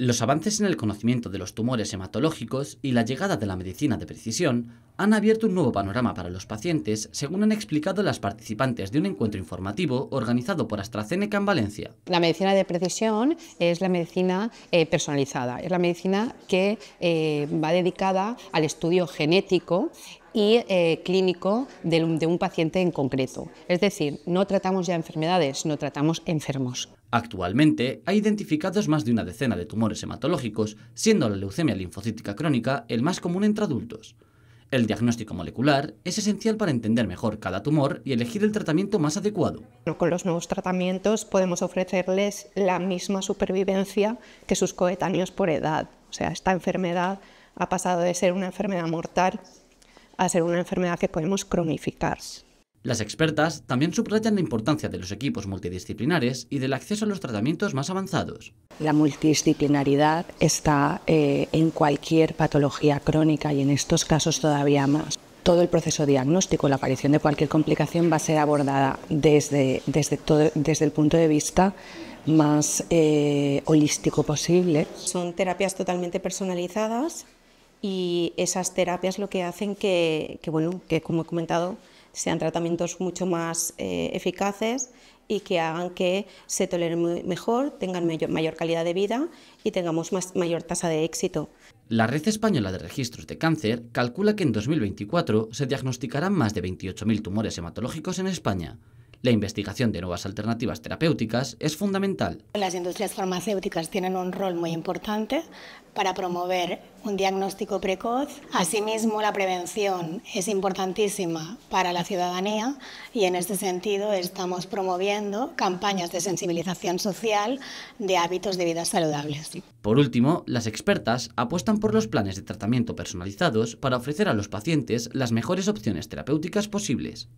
Los avances en el conocimiento de los tumores hematológicos y la llegada de la medicina de precisión han abierto un nuevo panorama para los pacientes, según han explicado las participantes de un encuentro informativo organizado por AstraZeneca en Valencia. La medicina de precisión es la medicina eh, personalizada, es la medicina que eh, va dedicada al estudio genético y eh, clínico de, un paciente en concreto. Es decir, no tratamos ya enfermedades, no tratamos enfermos. Actualmente hay identificados más de una decena de tumores hematológicos, siendo la leucemia linfocítica crónica el más común entre adultos. El diagnóstico molecular es esencial para entender mejor cada tumor y elegir el tratamiento más adecuado. Con los nuevos tratamientos podemos ofrecerles la misma supervivencia que sus coetáneos por edad. O sea, esta enfermedad ha pasado de ser una enfermedad mortal a ser una enfermedad que podemos cronificar. Las expertas también subrayan la importancia de los equipos multidisciplinares y del acceso a los tratamientos más avanzados. La multidisciplinaridad está eh, en cualquier patología crónica y en estos casos todavía más. Todo el proceso diagnóstico, la aparición de cualquier complicación va a ser abordada desde, el punto de vista más eh, holístico posible. Son terapias totalmente personalizadas y esas terapias lo que hacen que, bueno, que como he comentado, sean tratamientos mucho más eh, eficaces y que hagan que se toleren mejor, tengan mayor calidad de vida y tengamos mayor tasa de éxito. La Red Española de Registros de Cáncer calcula que en 2024 se diagnosticarán más de 28.000 tumores hematológicos en España, la investigación de nuevas alternativas terapéuticas es fundamental. Las industrias farmacéuticas tienen un rol muy importante para promover un diagnóstico precoz. Asimismo, la prevención es importantísima para la ciudadanía y en este sentido estamos promoviendo campañas de sensibilización social de hábitos de vida saludables. Por último, las expertas apuestan por los planes de tratamiento personalizados para ofrecer a los pacientes las mejores opciones terapéuticas posibles.